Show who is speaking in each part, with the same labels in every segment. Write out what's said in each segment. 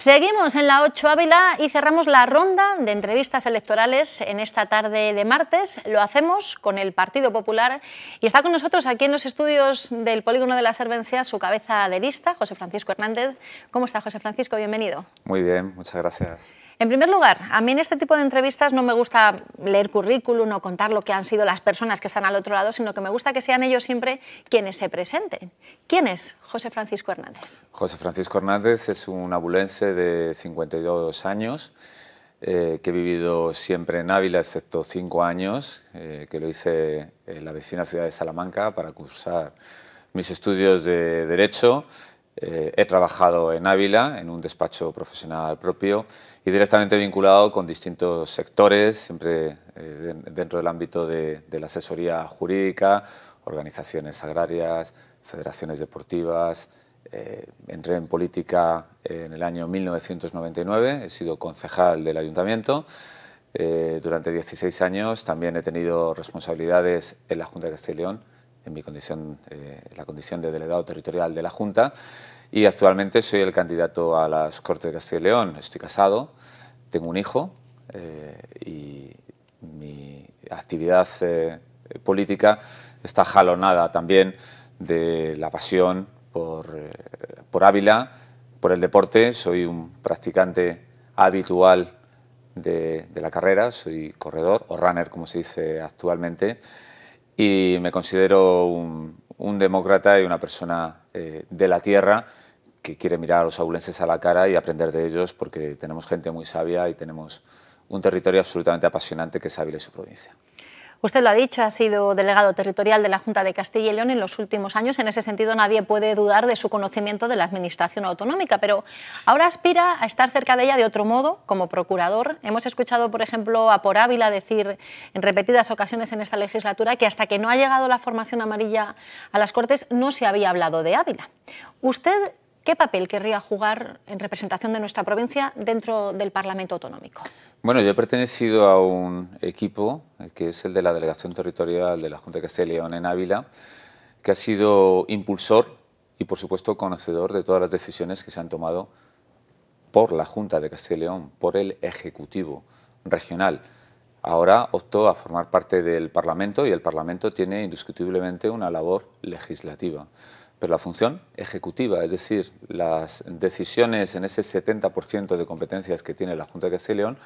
Speaker 1: Seguimos en la 8 Ávila y cerramos la ronda de entrevistas electorales en esta tarde de martes. Lo hacemos con el Partido Popular y está con nosotros aquí en los estudios del Polígono de la Servencia su cabeza de lista, José Francisco Hernández. ¿Cómo está, José Francisco? Bienvenido.
Speaker 2: Muy bien, muchas gracias.
Speaker 1: En primer lugar, a mí en este tipo de entrevistas no me gusta leer currículum o contar lo que han sido las personas que están al otro lado, sino que me gusta que sean ellos siempre quienes se presenten. ¿Quién es José Francisco Hernández?
Speaker 2: José Francisco Hernández es un abulense de 52 años. Eh, que he vivido siempre en Ávila, excepto cinco años, eh, que lo hice en la vecina ciudad de Salamanca para cursar mis estudios de Derecho eh, he trabajado en Ávila, en un despacho profesional propio y directamente vinculado con distintos sectores, siempre eh, dentro del ámbito de, la asesoría jurídica, organizaciones agrarias, federaciones deportivas. Eh, entré en política en el año 1999, he sido concejal del ayuntamiento. durante 16 años también he tenido responsabilidades en la Junta de Castilla y León en mi condición, eh, la condición de delegado territorial de la Junta y actualmente soy el candidato a las Cortes de Castilla y León. Estoy casado, tengo un hijo eh, y mi actividad eh, política está jalonada también de la pasión por, por Ávila, por el deporte. Soy un practicante habitual de, de la carrera, soy corredor o runner como se dice actualmente y me considero un, demócrata y una persona eh, de la tierra que quiere mirar a los abulenses a la cara y aprender de ellos porque tenemos gente muy sabia y tenemos un territorio absolutamente apasionante que es Ávila y su provincia.
Speaker 1: Usted lo ha dicho, ha sido delegado territorial de la Junta de Castilla y León en los últimos años. En ese sentido, nadie puede dudar de su conocimiento de la Administración Autonómica, pero ahora aspira a estar cerca de ella de otro modo, como procurador. Hemos escuchado, por ejemplo, a Por Ávila decir en repetidas ocasiones en esta legislatura que hasta que no ha llegado la formación amarilla a las Cortes no se había hablado de Ávila. ¿Usted ¿Qué papel querría jugar en representación de nuestra provincia dentro del Parlamento Autonómico?
Speaker 2: Bueno, yo he pertenecido a un equipo eh, que es el de la Delegación Territorial de la Junta de Castilla y León en Ávila, que ha sido impulsor y, por supuesto, conocedor de todas las decisiones que se han tomado por la Junta de Castilla y León, por el Ejecutivo Regional. Ahora optó a formar parte del Parlamento y el Parlamento tiene indiscutiblemente una labor legislativa. Pero la función ejecutiva, es decir, las decisiones en ese 70% de competencias que tiene la Junta de Castilla y León,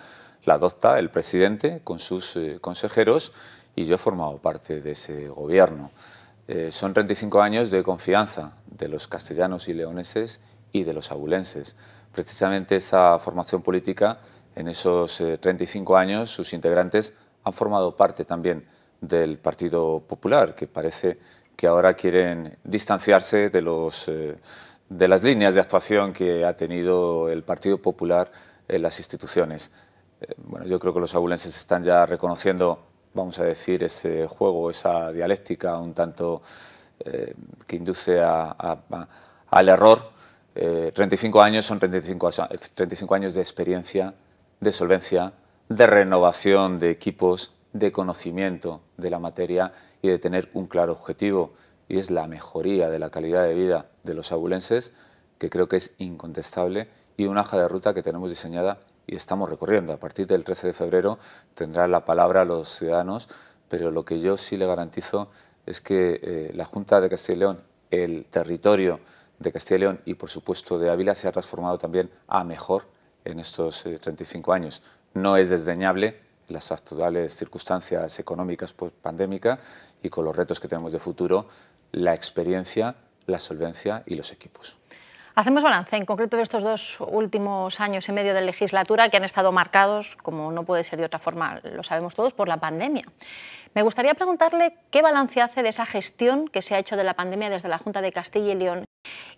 Speaker 2: la adopta el presidente con sus eh, consejeros y yo he formado parte de ese gobierno. Eh, son 35 años de confianza de los castellanos y leoneses y de los abulenses. Precisamente esa formación política, en esos 35 eh, años, sus integrantes han formado parte también del Partido Popular, que parece que ahora quieren distanciarse de, los, eh, de las líneas de actuación que ha tenido el Partido Popular en las instituciones. Eh, bueno, yo creo que los abulenses están ya reconociendo, vamos a decir, ese juego, esa dialéctica un tanto eh, que induce al error. 35 años son 35 años de experiencia, de solvencia, de renovación de equipos, de conocimiento de la materia y de tener un claro objetivo, y es la mejoría de la calidad de vida de los abulenses, que creo que es incontestable, y una hoja de ruta que tenemos diseñada y estamos recorriendo. A partir del 13 de febrero tendrá la palabra los ciudadanos, pero lo que yo sí le garantizo es que eh, la Junta de Castilla y León, el territorio de Castilla y León y por supuesto de Ávila se ha transformado también a mejor en estos 35 eh, años. No es desdeñable las actuales circunstancias económicas post pandémica y con los retos que tenemos de futuro, la experiencia, la solvencia y los equipos.
Speaker 1: Hacemos balance en concreto de estos dos últimos años y medio de legislatura que han estado marcados, como no puede ser de otra forma, lo sabemos todos, por la pandemia. Me gustaría preguntarle qué balance hace de esa gestión que se ha hecho de la pandemia desde la Junta de Castilla y León.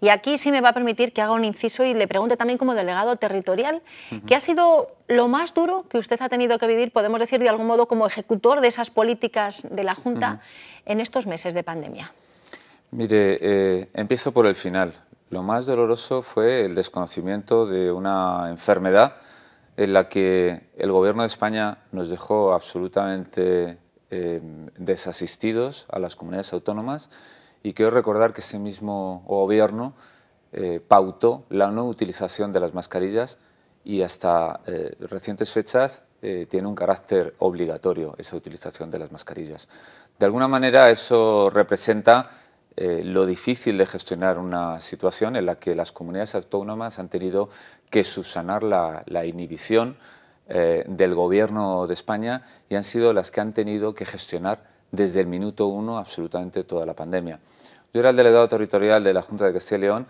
Speaker 1: Y aquí sí me va a permitir que haga un inciso y le pregunte también como delegado territorial, ¿qué ha sido lo más duro que usted ha tenido que vivir, podemos decir de algún modo, como ejecutor de esas políticas de la Junta en estos meses de pandemia?
Speaker 2: Mire, eh, empiezo por el final. Lo más doloroso fue el desconocimiento de una enfermedad en la que el Gobierno de España nos dejó absolutamente Em, desasistidos a las comunidades autónomas y quiero recordar que ese mismo gobierno eh, pautó la no utilización de las mascarillas y hasta eh, recientes fechas eh, tiene un carácter obligatorio esa utilización de las mascarillas. De alguna manera eso representa lo difícil de gestionar una situación en la que las comunidades autónomas han tenido que subsanar la inhibición eh, del Gobierno de España y han sido las que han tenido que gestionar desde el minuto uno absolutamente toda la pandemia. Yo era el delegado territorial de la Junta de Castilla y León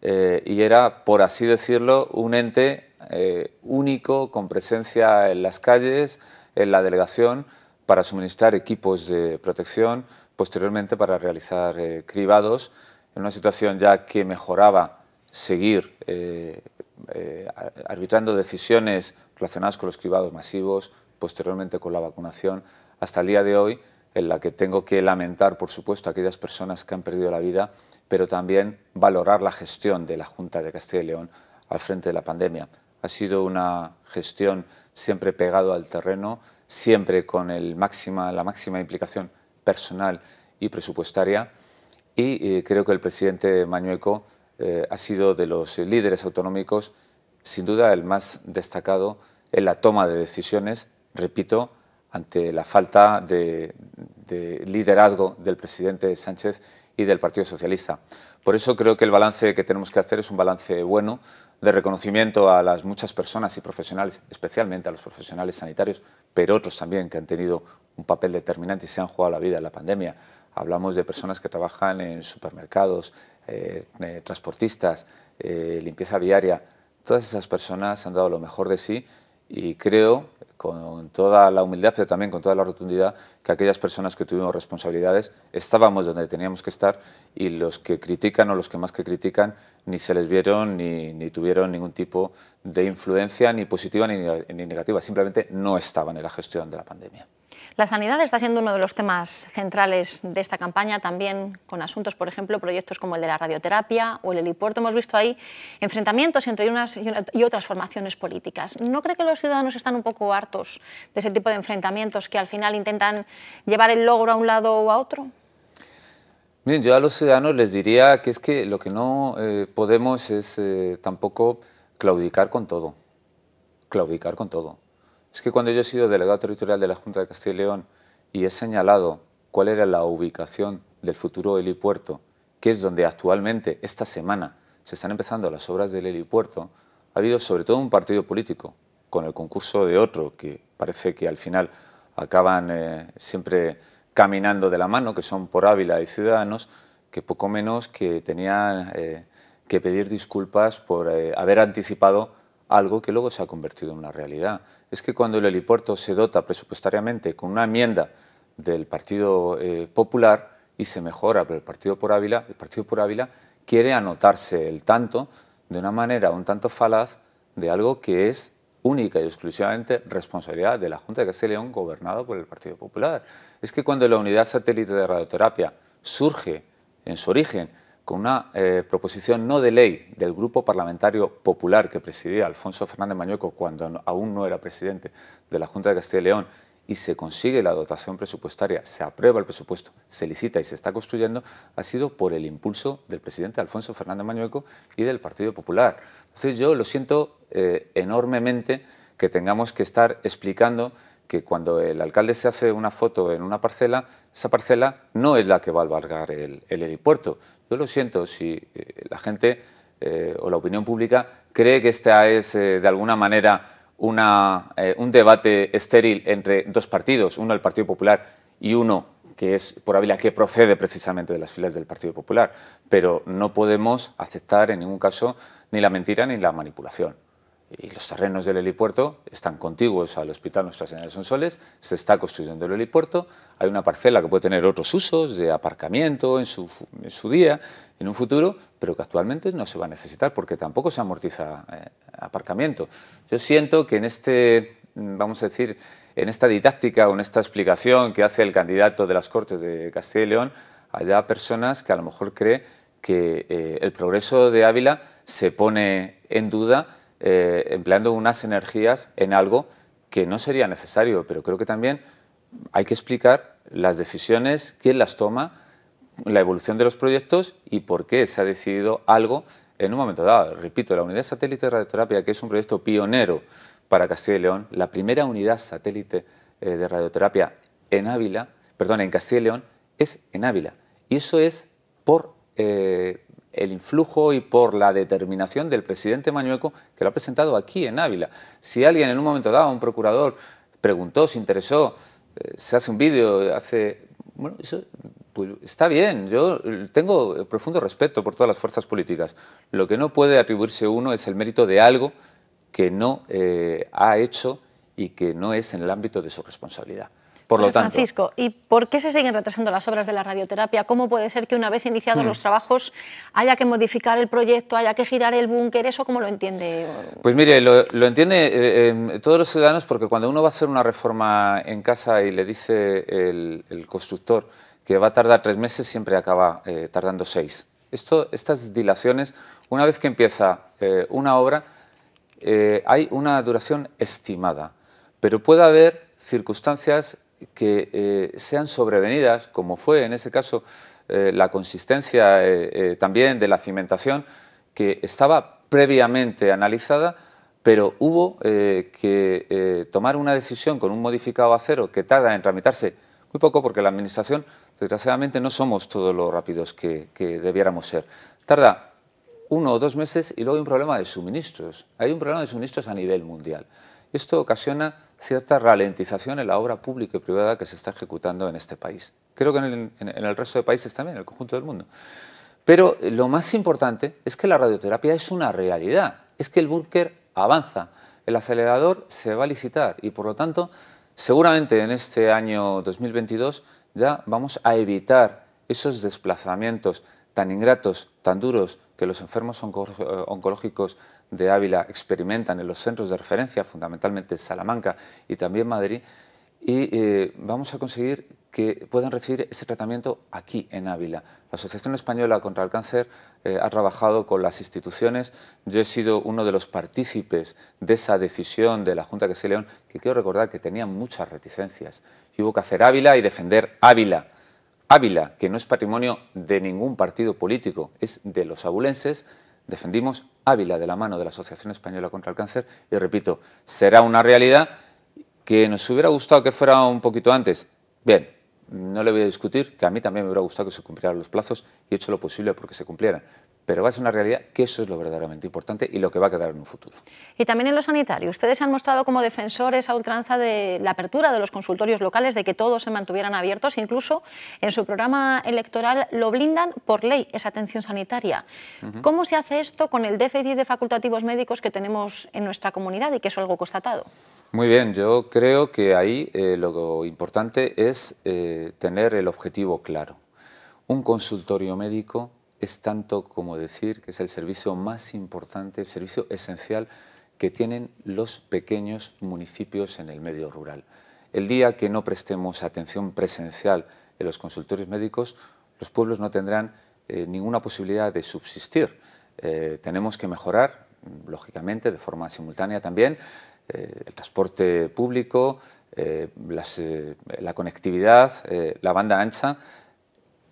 Speaker 2: eh, y era, por así decirlo, un ente eh, único con presencia en las calles, en la delegación, para suministrar equipos de protección, posteriormente para realizar cribados, en una situación ya que mejoraba seguir arbitrando decisiones relacionadas con los cribados masivos, posteriormente con la vacunación, hasta el día de hoy, en la que tengo que lamentar, por supuesto, a aquellas personas que han perdido la vida, pero también valorar la gestión de la Junta de Castilla y León al frente de la pandemia. Ha sido una gestión siempre pegado al terreno, siempre con el máxima, la máxima implicación personal y presupuestaria. Y eh, creo que el presidente Mañueco eh, ha sido de los líderes autonómicos sin duda el más destacado en la toma de decisiones, repito, ante la falta de, liderazgo del presidente Sánchez y del Partido Socialista. Por eso creo que el balance que tenemos que hacer es un balance bueno de reconocimiento a las muchas personas y profesionales, especialmente a los profesionales sanitarios, pero otros también que han tenido un papel determinante y se han jugado la vida en la pandemia. Hablamos de personas que trabajan en supermercados, eh, eh, transportistas, eh, limpieza viaria, todas esas personas han dado lo mejor de sí y creo, con toda la humildad, pero también con toda la rotundidad, que aquellas personas que tuvimos responsabilidades estábamos donde teníamos que estar y los que critican o los que más que critican ni se les vieron ni, tuvieron ningún tipo de influencia, ni positiva ni negativa, simplemente no estaban en la gestión de la pandemia.
Speaker 1: La sanidad está siendo uno de los temas centrales de esta campaña, también con asuntos, por ejemplo, proyectos como el de la radioterapia o el helipuerto. Hemos visto ahí enfrentamientos entre unas y otras formaciones políticas. ¿No cree que los ciudadanos están un poco hartos de ese tipo de enfrentamientos que al final intentan llevar el logro a un lado o a otro?
Speaker 2: yo a los ciudadanos les diría que es que lo que no eh, podemos es eh, tampoco claudicar con todo. Claudicar con todo. Es que cuando yo he sido delegado territorial de la Junta de Castilla y León y he señalado cuál era la ubicación del futuro helipuerto, que es donde actualmente, esta semana, se están empezando las obras del helipuerto, ha habido sobre todo un partido político, con el concurso de otro, que parece que al final acaban eh, siempre caminando de la mano, que son por Ávila y Ciudadanos, que poco menos que tenían eh, que pedir disculpas por eh, haber anticipado algo que luego se ha convertido en una realidad. Es que cuando el helipuerto se dota presupuestariamente con una enmienda del Partido eh, Popular y se mejora por el Partido por Ávila, el Partido por Ávila quiere anotarse el tanto de una manera un tanto falaz de algo que es única y exclusivamente responsabilidad de la Junta de Castilla y León gobernada por el Partido Popular. Es que cuando la unidad satélite de radioterapia surge en su origen con una eh, proposición no de ley del Grupo Parlamentario Popular que presidía Alfonso Fernández Mañueco cuando aún no era presidente de la Junta de Castilla y León y se consigue la dotación presupuestaria, se aprueba el presupuesto, se licita y se está construyendo, ha sido por el impulso del presidente Alfonso Fernández Mañueco y del Partido Popular. Entonces yo lo siento eh, enormemente que tengamos que estar explicando que cuando el alcalde se hace una foto en una parcela, esa parcela no es la que va a albergar el, helipuerto. Yo lo siento si eh, la gente eh, o la opinión pública cree que esta es eh, de alguna manera un debate estéril entre dos partidos, uno el Partido Popular y uno que es por Ávila, que procede precisamente de las filas del Partido Popular. Pero no podemos aceptar en ningún caso ni la mentira ni la manipulación y los terrenos del helipuerto están contiguos al Hospital Nuestra Señora de Sonsoles, se está construyendo el helipuerto, hay una parcela que puede tener otros usos de aparcamiento en su, día, en un futuro, pero que actualmente no se va a necesitar porque tampoco se amortiza eh, aparcamiento. Yo siento que en este, mm, vamos a decir, en esta didáctica o en esta explicación que hace el candidato de las Cortes de Castilla y León, haya personas que a lo mejor cree que eh, el progreso de Ávila se pone en duda eh, empleando unas energías en algo que no sería necesario, pero creo que también hay que explicar las decisiones, quién las toma, la evolución de los proyectos y por qué se ha decidido algo en un momento dado. Repito, la unidad satélite de radioterapia, que es un proyecto pionero para Castilla y León, la primera unidad satélite eh, de radioterapia en Ávila, perdón, en Castilla y León, es en Ávila. Y eso es por eh, el influjo y por la determinación del presidente Mañueco que lo ha presentado aquí en Ávila. Si alguien en un momento dado, un procurador, preguntó, se interesó, eh, se hace un vídeo, hace... Bueno, eso pues, está bien, yo tengo profundo respeto por todas las fuerzas políticas. Lo que no puede atribuirse uno es el mérito de algo que no eh, ha hecho y que no es en el ámbito de su responsabilidad. Francisco,
Speaker 1: ¿y por qué se siguen retrasando las obras de la radioterapia? ¿Cómo puede ser que una vez iniciados hmm. los trabajos haya que modificar el proyecto, haya que girar el búnker? ¿Eso cómo lo entiende?
Speaker 2: Pues mire, lo, entiende eh, todos los ciudadanos porque cuando uno va a hacer una reforma en casa y le dice el, constructor que va a tardar tres meses, siempre acaba eh, tardando seis. estas dilaciones, una vez que empieza eh, una obra, hay una duración estimada, pero puede haber circunstancias que eh, sean sobrevenidas, como fue en ese caso eh, la consistencia eh, también de la cimentación, que estaba previamente analizada, pero hubo que tomar una decisión con un modificado acero que tarda en tramitarse muy poco, porque la Administración, desgraciadamente, no somos todos los rápidos que, que debiéramos ser. Tarda uno o dos meses y luego hay un problema de suministros. Hay un problema de suministros a nivel mundial. Esto ocasiona cierta ralentización en la obra pública y privada que se está ejecutando en este país. Creo que en el, resto de países también, en el conjunto del mundo. Pero eh, lo más importante es que la radioterapia es una realidad, es que el búnker avanza, el acelerador se va a licitar y por lo tanto seguramente en este año 2022 ya vamos a evitar esos desplazamientos tan ingratos, tan duros que los enfermos oncológicos de Ávila experimentan en los centros de referencia, fundamentalmente Salamanca y también Madrid, y eh, vamos a conseguir que puedan recibir ese tratamiento aquí en Ávila. La Asociación Española contra el Cáncer eh, ha trabajado con las instituciones. Yo he sido uno de los partícipes de esa decisión de la Junta de Castilla León, que quiero recordar que tenía muchas reticencias. Y hubo que hacer Ávila y defender Ávila. Ávila, que no es patrimonio de ningún partido político, es de los abulenses defendimos Ávila de la mano de la Asociación Española contra el Cáncer y repito, será una realidad que nos hubiera gustado que fuera un poquito antes. Bien, no le voy a discutir que a mí también me hubiera gustado que se cumplieran los plazos y he hecho lo posible porque se cumplieran pero va a ser una realidad que eso es lo verdaderamente importante y lo que va a quedar en un futuro.
Speaker 1: Y también en lo sanitario. Ustedes han mostrado como defensores a ultranza de la apertura de los consultorios locales, de que todos se mantuvieran abiertos. E incluso en su programa electoral lo blindan por ley, esa atención sanitaria. ¿Cómo se hace esto con el déficit de facultativos médicos que tenemos en nuestra comunidad y que es algo constatado?
Speaker 2: Muy bien, yo creo que ahí eh, lo importante es eh, tener el objetivo claro. Un consultorio médico es tanto como decir que es el servicio más importante, el servicio esencial que tienen los pequeños municipios en el medio rural. El día que no prestemos atención presencial en los consultorios médicos, los pueblos no tendrán eh, ninguna posibilidad de subsistir. Eh, tenemos que mejorar, lógicamente, de forma simultánea también, eh, el transporte público, la conectividad, la banda ancha,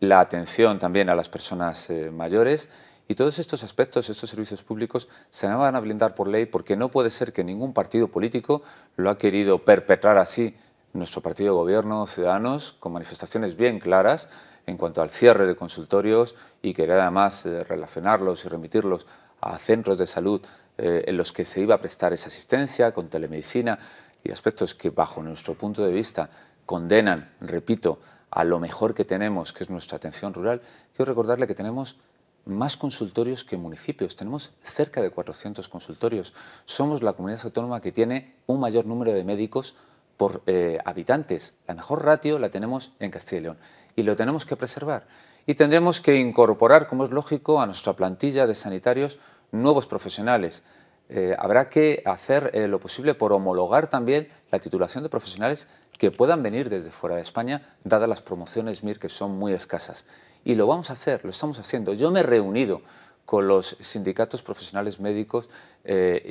Speaker 2: la atención también a las personas eh, mayores. Y todos estos aspectos, estos servicios públicos, se van a blindar por ley porque no puede ser que ningún partido político lo ha querido perpetrar así. Nuestro partido de gobierno, Ciudadanos, con manifestaciones bien claras en cuanto al cierre de consultorios y querer además eh, relacionarlos y remitirlos a centros de salud eh, en los que se iba a prestar esa asistencia con telemedicina y aspectos que bajo nuestro punto de vista condenan, repito, a lo mejor que tenemos, que es nuestra atención rural, quiero recordarle que tenemos más consultorios que municipios. Tenemos cerca de 400 consultorios. Somos la comunidad autónoma que tiene un mayor número de médicos por eh, habitantes. La mejor ratio la tenemos en Castilla y León y lo tenemos que preservar. Y tendremos que incorporar, como es lógico, a nuestra plantilla de sanitarios nuevos profesionales, eh, habrá que hacer eh, lo posible por homologar también la titulación de profesionales que puedan venir desde fuera de España, dadas las promociones MIR que son muy escasas. Y lo vamos a hacer, lo estamos haciendo. Yo me he reunido con los sindicatos profesionales médicos eh,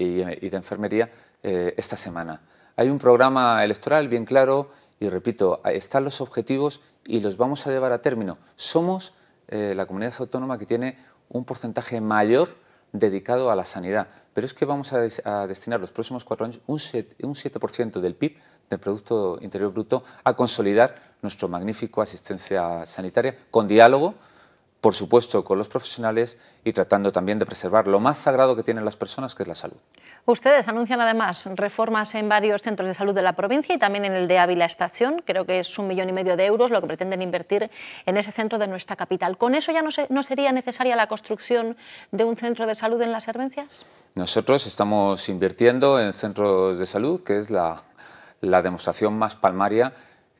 Speaker 2: y, y, de enfermería esta semana. Hay un programa electoral bien claro y repito, están los objetivos y los vamos a llevar a término. Somos la comunidad autónoma que tiene un porcentaje mayor dedicado a la sanidad, pero es que vamos a, destinar los próximos cuatro años un, set, un 7% del PIB, del Producto Interior Bruto, a consolidar nuestra magnífica asistencia sanitaria con diálogo por supuesto con los profesionales y tratando también de preservar lo más sagrado que tienen las personas, que es la salud.
Speaker 1: Ustedes anuncian además reformas en varios centros de salud de la provincia y también en el de Ávila Estación. Creo que es un millón y medio de euros lo que pretenden invertir en ese centro de nuestra capital. ¿Con eso ya no, sería necesaria la construcción de un centro de salud en las Herbencias?
Speaker 2: Nosotros estamos invirtiendo en centros de salud, que es la, la demostración más palmaria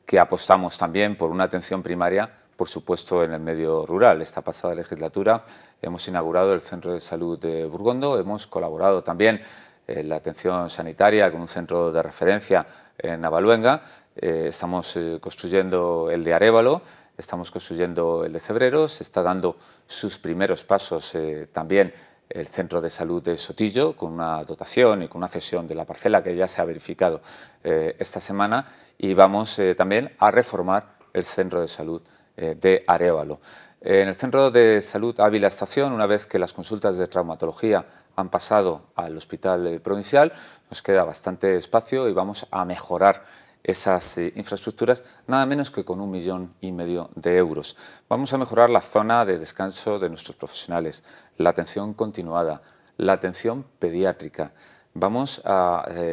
Speaker 2: que apostamos también por una atención primaria por supuesto, en el medio rural. Esta pasada legislatura hemos inaugurado el Centro de Salud de Burgondo, hemos colaborado también en la atención sanitaria con un centro de referencia en Avaluenga, eh, estamos eh, construyendo el de Arevalo, estamos construyendo el de Cebreros, se está dando sus primeros pasos eh, también el centro de salud de Sotillo, con una dotación y con una cesión de la parcela que ya se ha verificado esta semana, y vamos también a reformar el centro de salud eh, de Arevalo. En el Centro de Salud Ávila Estación, una vez que las consultas de traumatología han pasado al Hospital eh, Provincial, nos queda bastante espacio y vamos a mejorar esas eh, infraestructuras, nada menos que con un millón y medio de euros. Vamos a mejorar la zona de descanso de nuestros profesionales, la atención continuada, la atención pediátrica. Vamos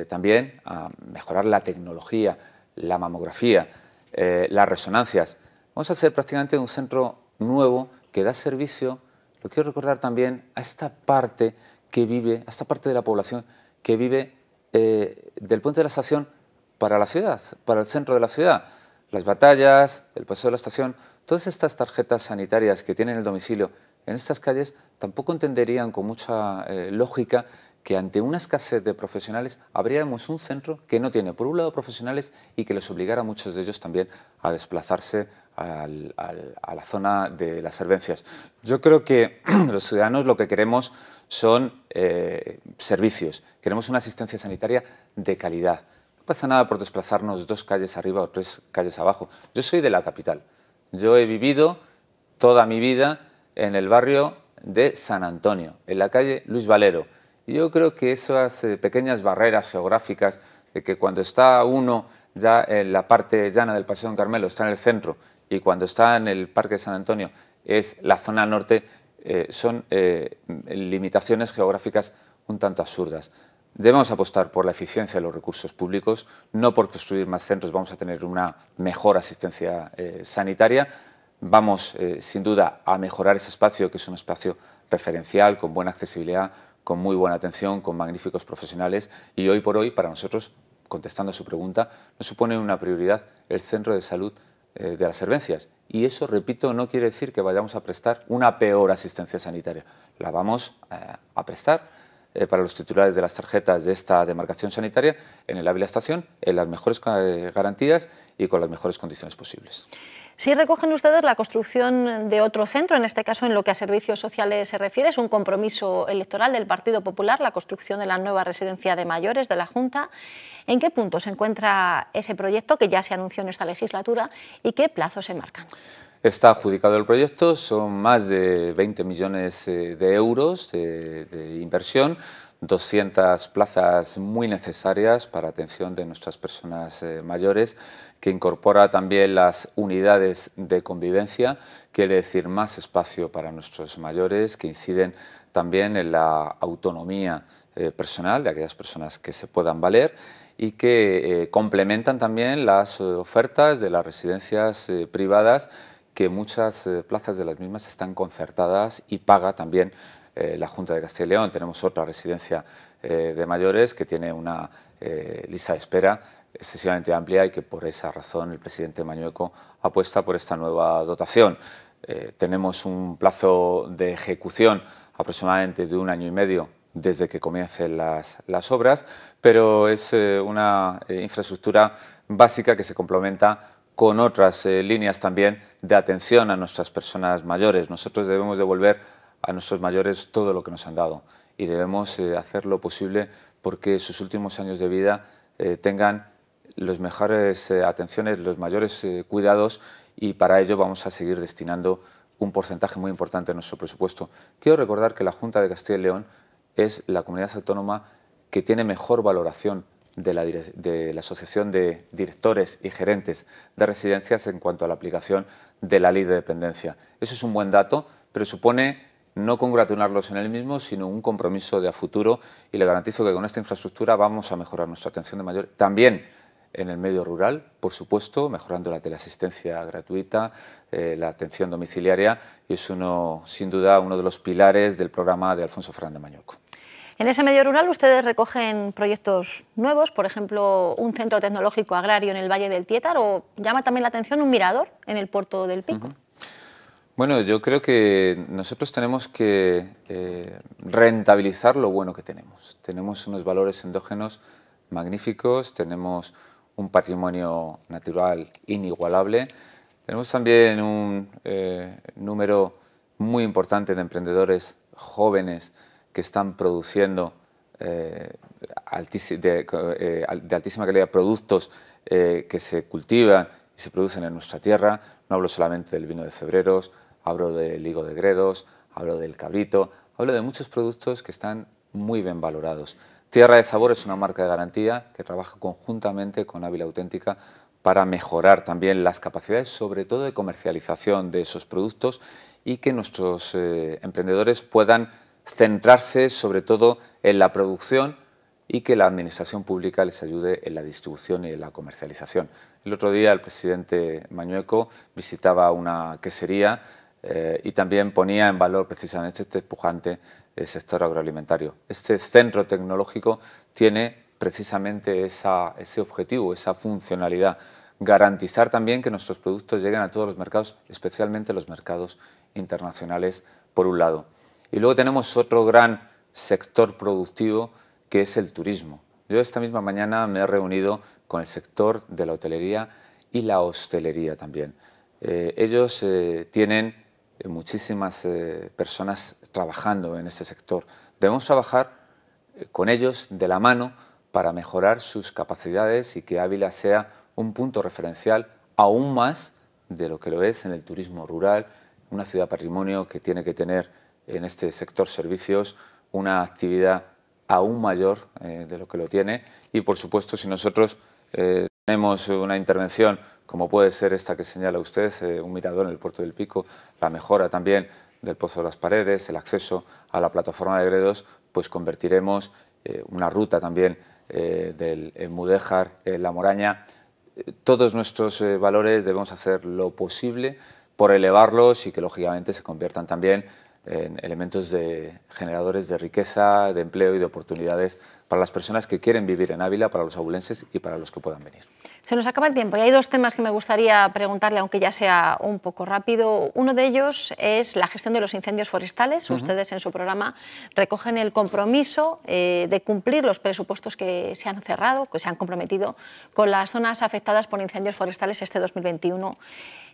Speaker 2: también a mejorar la tecnología, la mamografía, las resonancias, Vamos a hacer prácticamente un centro nuevo que da servicio, lo quiero recordar también, a esta parte que vive, a esta parte de la población que vive eh, del puente de la estación para la ciudad, para el centro de la ciudad. Las batallas, el paseo de la estación, todas estas tarjetas sanitarias que tienen el domicilio en estas calles tampoco entenderían con mucha eh, lógica que ante una escasez de profesionales abriéramos un centro que no tiene, por un lado, profesionales y que los obligara a muchos de ellos también a desplazarse a la zona de las servencias. Yo creo que los ciudadanos lo que queremos son eh, servicios, queremos una asistencia sanitaria de calidad. No pasa nada por desplazarnos dos calles arriba o tres calles abajo. Yo soy de la capital. Yo he vivido toda mi vida en el barrio de San Antonio, en la calle Luis Valero yo creo que esas eh, pequeñas barreras geográficas de que cuando está uno ya en la parte llana del Paseo de Carmelo está en el centro y cuando está en el Parque de San Antonio es la zona norte, eh, son eh, limitaciones geográficas un tanto absurdas. Debemos apostar por la eficiencia de los recursos públicos, no por construir más centros vamos a tener una mejor asistencia sanitaria, vamos sin duda a mejorar ese espacio que es un espacio referencial, con buena accesibilidad, con muy buena atención, con magníficos profesionales y hoy por hoy para nosotros, contestando a su pregunta, nos supone una prioridad el centro de salud eh, de las Cervencias. Y eso, repito, no quiere decir que vayamos a prestar una peor asistencia sanitaria. La vamos eh, a prestar eh, para los titulares de las tarjetas de esta demarcación sanitaria en el Ávila Estación, en las mejores garantías y con las mejores condiciones posibles.
Speaker 1: Si recogen ustedes la construcción de otro centro, en este caso en lo que a servicios sociales se refiere, es un compromiso electoral del Partido Popular, la construcción de la nueva residencia de mayores de la Junta. ¿En qué punto se encuentra ese proyecto que ya se anunció en esta legislatura y qué plazos se marcan?
Speaker 2: Está adjudicado el proyecto, son más de 20 millones eh, de euros de inversión. 200 plazas muy necesarias para atención de nuestras personas eh, mayores, que incorpora también las unidades de convivencia, quiere decir más espacio para nuestros mayores, que inciden también en la autonomía eh, personal de aquellas personas que se puedan valer y que eh, complementan también las ofertas de las residencias privadas que muchas plazas de las mismas están concertadas y paga también eh, la Junta de Castilla León, tenemos otra residencia eh, de mayores que tiene una eh, lista de espera excesivamente amplia y que por esa razón el presidente Mañueco apuesta por esta nueva dotación. tenemos un plazo de ejecución aproximadamente de un año y medio desde que comiencen las, obras, pero es una infraestructura básica que se complementa con otras líneas también de atención a nuestras personas mayores. Nosotros debemos devolver a nuestros mayores todo lo que nos han dado y debemos eh, hacer lo posible porque sus últimos años de vida eh, tengan las mejores eh, atenciones, los mayores cuidados y para ello vamos a seguir destinando un porcentaje muy importante de nuestro presupuesto. Quiero recordar que la Junta de Castilla y León es la comunidad autónoma que tiene mejor valoración de la, de la, Asociación de Directores y Gerentes de Residencias en cuanto a la aplicación de la ley de dependencia. Eso es un buen dato, pero supone no congratularlos en el mismo, sino un compromiso de a futuro y le garantizo que con esta infraestructura vamos a mejorar nuestra atención de mayor. También en el medio rural, por supuesto, mejorando la teleasistencia gratuita, eh, la atención domiciliaria y es uno, sin duda, uno de los pilares del programa de Alfonso Fernández Mañoco.
Speaker 1: En ese medio rural ustedes recogen proyectos nuevos, por ejemplo, un centro tecnológico agrario en el Valle del Tietar o llama también la atención un mirador en el puerto del Pico.
Speaker 2: Bueno, yo creo que nosotros tenemos que eh, rentabilizar lo bueno que tenemos. Tenemos unos valores endógenos magníficos, tenemos un patrimonio natural inigualable, tenemos también un eh, número muy importante de emprendedores jóvenes que están produciendo eh, de, de, altísima calidad productos que se cultivan y se producen en nuestra tierra. No hablo solamente del vino de Cebreros, hablo del higo de gredos, hablo del cabrito, hablo de muchos productos que están muy bien valorados. Tierra de Sabor es una marca de garantía que trabaja conjuntamente con Ávila Auténtica para mejorar también las capacidades, sobre todo de comercialización de esos productos y que nuestros eh, emprendedores puedan centrarse sobre todo en la producción y que la administración pública les ayude en la distribución y en la comercialización. El otro día el presidente Mañueco visitaba una quesería eh, y también ponía en valor precisamente este pujante eh, sector agroalimentario. Este centro tecnológico tiene precisamente ese objetivo, esa funcionalidad, garantizar también que nuestros productos lleguen a todos los mercados, especialmente los mercados internacionales, por un lado. Y luego tenemos otro gran sector productivo que es el turismo. Yo esta misma mañana me he reunido con el sector de la hotelería y la hostelería también. Eh, ellos tienen eh, muchísimas eh, personas trabajando en este sector. Debemos trabajar eh, con ellos de la mano para mejorar sus capacidades y que Ávila sea un punto referencial aún más de lo que lo es en el turismo rural, una ciudad patrimonio que tiene que tener en este sector servicios una actividad aún mayor de lo que lo tiene y por supuesto si nosotros tenemos eh, una intervención como puede ser esta que señala usted, eh, un mirador en el puerto del Pico, la mejora también del Pozo de las Paredes, el acceso a la plataforma de Gredos, pues convertiremos eh, una ruta también del en Mudéjar, en La Moraña. Todos nuestros valores debemos hacer lo posible por elevarlos y que lógicamente se conviertan también en elementos de generadores de riqueza, de empleo y de oportunidades para las personas que quieren vivir en Ávila, para los abulenses y para los que puedan
Speaker 1: venir. Se nos acaba el tiempo y hay dos temas que me gustaría preguntarle, aunque ya sea un poco rápido. Uno de ellos es la gestión de los incendios forestales. Ustedes en su programa recogen el compromiso eh, de cumplir los presupuestos que se han cerrado, que se han comprometido con las zonas afectadas por incendios forestales este 2021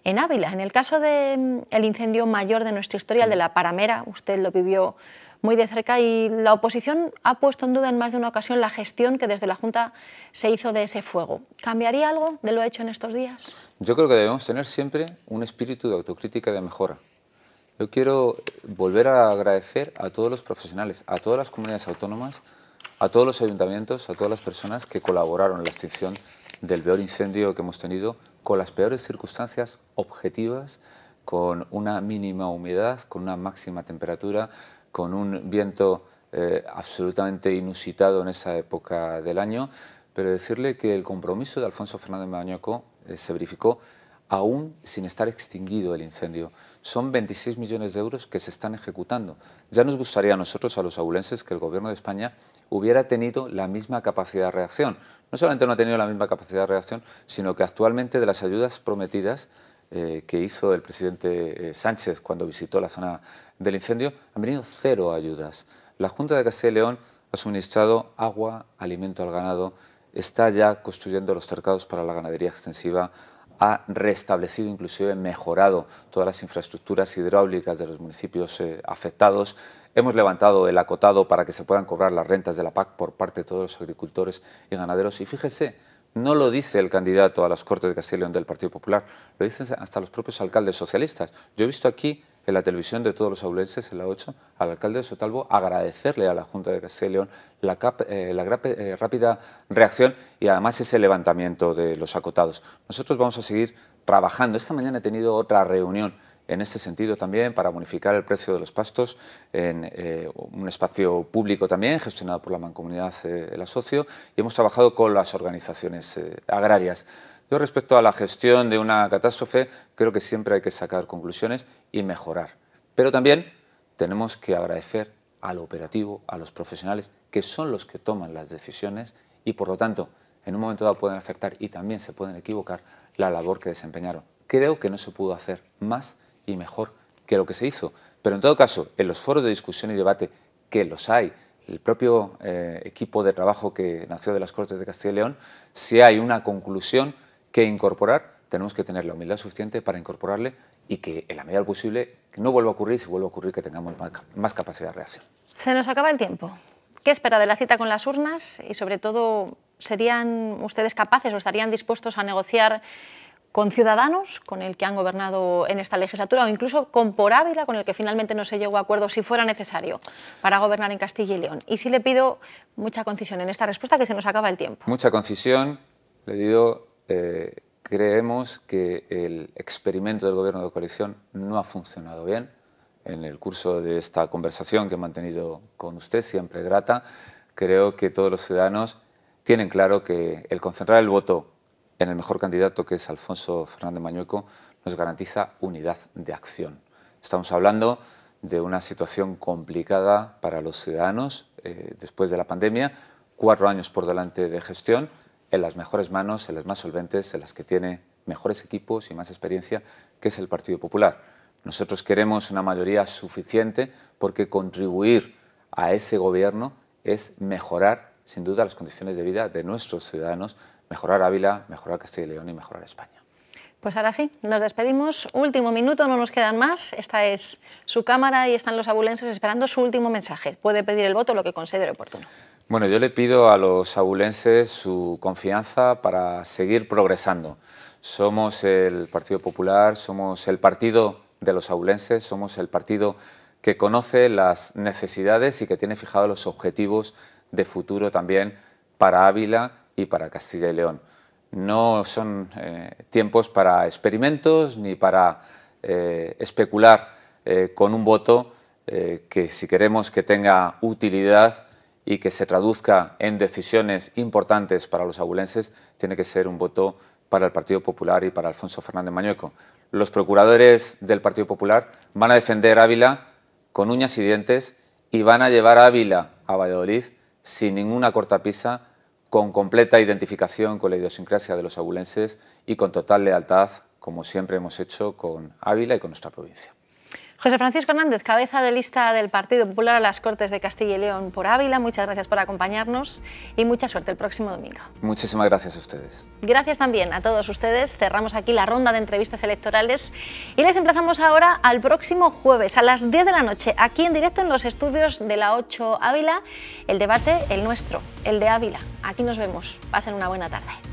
Speaker 1: en Ávila. En el caso del incendio mayor de nuestra historia, el de la Paramera, usted lo vivió muy de cerca y la oposición ha puesto en duda en más de una ocasión la gestión que desde la Junta se hizo de ese fuego. ¿Cambiaría algo de lo hecho en estos días?
Speaker 2: Yo creo que debemos tener siempre un espíritu de autocrítica y de mejora. Yo quiero volver a agradecer a todos los profesionales, a todas las comunidades autónomas, a todos los ayuntamientos, a todas las personas que colaboraron en la extinción del peor incendio que hemos tenido con las peores circunstancias objetivas, con una mínima humedad, con una máxima temperatura, con un viento eh, absolutamente inusitado en esa época del año, pero decirle que el compromiso de Alfonso Fernández Mañoco eh, se verificó aún sin estar extinguido el incendio. Son 26 millones de euros que se están ejecutando. Ya nos gustaría a nosotros, a los abulenses, que el Gobierno de España hubiera tenido la misma capacidad de reacción. No solamente no ha tenido la misma capacidad de reacción, sino que actualmente de las ayudas prometidas eh, que hizo el presidente eh, Sánchez cuando visitó la zona del incendio, han venido cero ayudas. La Junta de Castilla y León ha suministrado agua, alimento al ganado, está ya construyendo los cercados para la ganadería extensiva, ha restablecido, inclusive mejorado todas las infraestructuras hidráulicas de los municipios eh, afectados. Hemos levantado el acotado para que se puedan cobrar las rentas de la PAC por parte de todos los agricultores y ganaderos. Y fíjese, no lo dice el candidato a las Cortes de Castilla y León del Partido Popular, lo dicen hasta los propios alcaldes socialistas. Yo he visto aquí en la televisión de todos los aulenses, en la 8, al alcalde de Sotalvo agradecerle a la Junta de Castilla y León la, eh, eh, rápida reacción y además ese levantamiento de los acotados. Nosotros vamos a seguir trabajando. Esta mañana he tenido otra reunión en este sentido también para bonificar el precio de los pastos en eh, un espacio público también gestionado por la mancomunidad eh, El Asocio y hemos trabajado con las organizaciones eh, agrarias. Yo respecto a la gestión de una catástrofe creo que siempre hay que sacar conclusiones y mejorar, pero también tenemos que agradecer al operativo, a los profesionales que son los que toman las decisiones y por lo tanto en un momento dado pueden afectar... y también se pueden equivocar la labor que desempeñaron. Creo que no se pudo hacer más y mejor que lo que se hizo. Pero en todo caso, en los foros de discusión y debate, que los hay, el propio eh, equipo de trabajo que nació de las Cortes de Castilla y León, si hay una conclusión que incorporar, tenemos que tener la humildad suficiente para incorporarle y que en la medida posible no vuelva a ocurrir, si vuelve a ocurrir que tengamos más capacidad de reacción.
Speaker 1: Se nos acaba el tiempo. ¿Qué espera de la cita con las urnas? Y sobre todo, ¿serían ustedes capaces o estarían dispuestos a negociar con Ciudadanos, con el que han gobernado en esta legislatura, o incluso con Por Ávila, con el que finalmente no se llegó a acuerdo si fuera necesario para gobernar en Castilla y León. Y sí le pido mucha concisión en esta respuesta, que se nos acaba el tiempo.
Speaker 2: Mucha concisión, le digo, eh, creemos que el experimento del gobierno de coalición no ha funcionado bien. En el curso de esta conversación que he mantenido con usted, siempre grata, creo que todos los ciudadanos tienen claro que el concentrar el voto en el mejor candidato, que es Alfonso Fernández Mañueco, nos garantiza unidad de acción. Estamos hablando de una situación complicada para los ciudadanos eh, después de la pandemia, cuatro años por delante de gestión, en las mejores manos, en las más solventes, en las que tiene mejores equipos y más experiencia, que es el Partido Popular. Nosotros queremos una mayoría suficiente porque contribuir a ese gobierno es mejorar, sin duda, las condiciones de vida de nuestros ciudadanos, mejorar Ávila, mejorar Castilla y León y mejorar España.
Speaker 1: Pues ahora sí, nos despedimos. Último minuto, no nos quedan más. Esta es su cámara y están los abulenses esperando su último mensaje. Puede pedir el voto lo que considere oportuno.
Speaker 2: Bueno, yo le pido a los abulenses su confianza para seguir progresando. Somos el Partido Popular, somos el partido de los abulenses, somos el partido que conoce las necesidades y que tiene fijados los objetivos de futuro también para Ávila y para Castilla y León. No son eh, tiempos para experimentos ni para eh, especular eh, con un voto que si queremos que tenga utilidad y que se traduzca en decisiones importantes para los abulenses, tiene que ser un voto para el Partido Popular y para Alfonso Fernández Mañueco. Los procuradores del Partido Popular van a defender Ávila con uñas y dientes y van a llevar a Ávila a Valladolid sin ninguna cortapisa con completa identificación con la idiosincrasia de los abulenses y con total lealtad, como siempre hemos hecho con Ávila y con nuestra provincia.
Speaker 1: José Francisco Hernández, cabeza de lista del Partido Popular a las Cortes de Castilla y León por Ávila, muchas gracias por acompañarnos y mucha suerte el próximo domingo.
Speaker 2: Muchísimas gracias a ustedes.
Speaker 1: Gracias también a todos ustedes. Cerramos aquí la ronda de entrevistas electorales y les emplazamos ahora al próximo jueves a las 10 de la noche, aquí en directo en los estudios de la 8 Ávila, el debate, el nuestro, el de Ávila. Aquí nos vemos. Pasen una buena tarde.